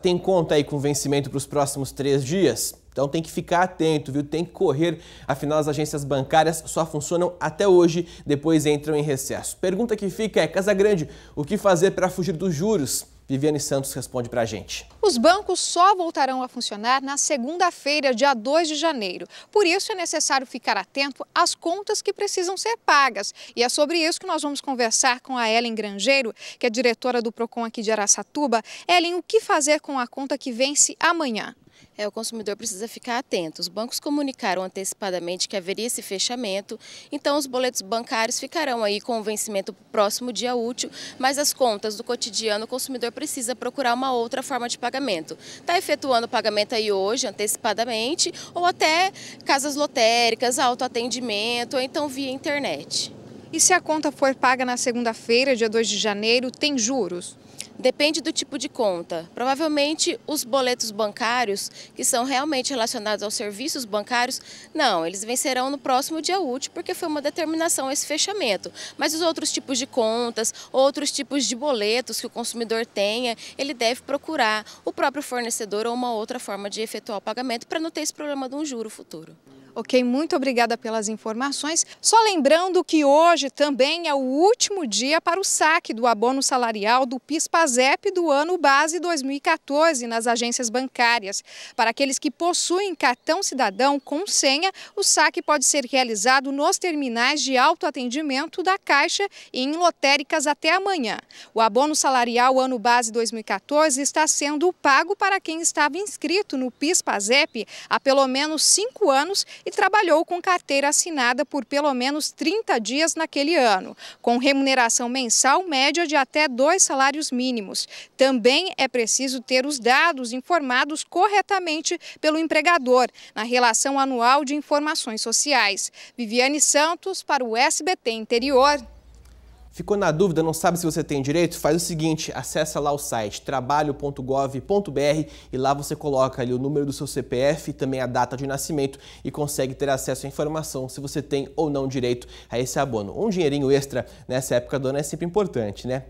tem conta aí com vencimento para os próximos três dias? Então tem que ficar atento, viu? Tem que correr. Afinal, as agências bancárias só funcionam até hoje, depois entram em recesso. Pergunta que fica é: Casa Grande, o que fazer para fugir dos juros? Viviane Santos responde para a gente. Os bancos só voltarão a funcionar na segunda-feira, dia 2 de janeiro. Por isso é necessário ficar atento às contas que precisam ser pagas. E é sobre isso que nós vamos conversar com a Ellen Grangeiro, que é diretora do Procon aqui de Araçatuba. Ellen, o que fazer com a conta que vence amanhã? É, o consumidor precisa ficar atento. Os bancos comunicaram antecipadamente que haveria esse fechamento, então os boletos bancários ficarão aí com o vencimento próximo dia útil, mas as contas do cotidiano o consumidor precisa procurar uma outra forma de pagamento pagamento. Está efetuando o pagamento aí hoje, antecipadamente, ou até casas lotéricas, autoatendimento, ou então via internet. E se a conta for paga na segunda-feira, dia 2 de janeiro, tem juros? Depende do tipo de conta. Provavelmente os boletos bancários, que são realmente relacionados aos serviços bancários, não, eles vencerão no próximo dia útil, porque foi uma determinação esse fechamento. Mas os outros tipos de contas, outros tipos de boletos que o consumidor tenha, ele deve procurar o próprio fornecedor ou uma outra forma de efetuar o pagamento para não ter esse problema de um juro futuro. Ok, muito obrigada pelas informações. Só lembrando que hoje também é o último dia para o saque do abono salarial do PIS-PASEP do ano base 2014 nas agências bancárias. Para aqueles que possuem cartão cidadão com senha, o saque pode ser realizado nos terminais de autoatendimento da Caixa e em lotéricas até amanhã. O abono salarial ano base 2014 está sendo pago para quem estava inscrito no PIS-PASEP há pelo menos cinco anos e trabalhou com carteira assinada por pelo menos 30 dias naquele ano, com remuneração mensal média de até dois salários mínimos. Também é preciso ter os dados informados corretamente pelo empregador na relação anual de informações sociais. Viviane Santos para o SBT Interior. Ficou na dúvida, não sabe se você tem direito? Faz o seguinte, acessa lá o site trabalho.gov.br e lá você coloca ali o número do seu CPF, também a data de nascimento e consegue ter acesso à informação se você tem ou não direito a esse abono. Um dinheirinho extra nessa época do ano é sempre importante, né?